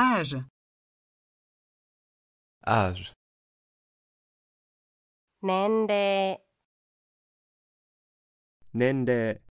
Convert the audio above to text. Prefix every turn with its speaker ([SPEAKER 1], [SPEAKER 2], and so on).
[SPEAKER 1] âge âge Nende.
[SPEAKER 2] Nende.